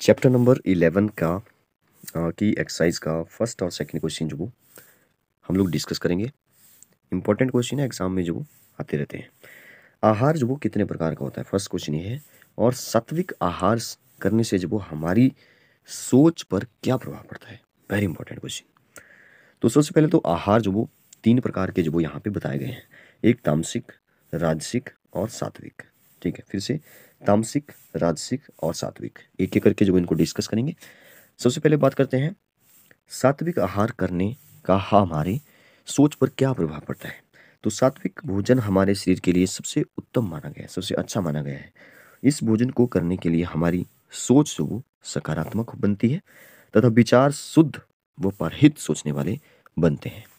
chapter number eleven का की exercise का फर्स्ट और सेकंड क्वेश्चन जो वो हम लोग डिस्कस करेंगे इंपॉर्टेंट क्वेश्चन है एग्जाम में जो वो आते रहते हैं आहार जो वो कितने प्रकार का होता है फर्स्ट क्वेश्चन ये है और सात्विक आहार करने से जो वो हमारी सोच पर क्या प्रभाव पड़ता है वेरी इंपॉर्टेंट क्वेश्चन तो सबसे पहले तो आहार जो वो तीन प्रकार के जो वो यहाँ पे बताए गए हैं एक तामसिक राजसिक और सात्विक ठीक है फिर से तामसिक राजसिक और सात्विक एक एक करके जो इनको डिस्कस करेंगे सबसे पहले बात करते हैं सात्विक आहार करने का हमारे सोच पर क्या प्रभाव पड़ता है तो सात्विक भोजन हमारे शरीर के लिए सबसे उत्तम माना गया है सबसे अच्छा माना गया है इस भोजन को करने के लिए हमारी सोच वो सकारात्मक बनती है तथा विचार शुद्ध व परहित सोचने वाले बनते हैं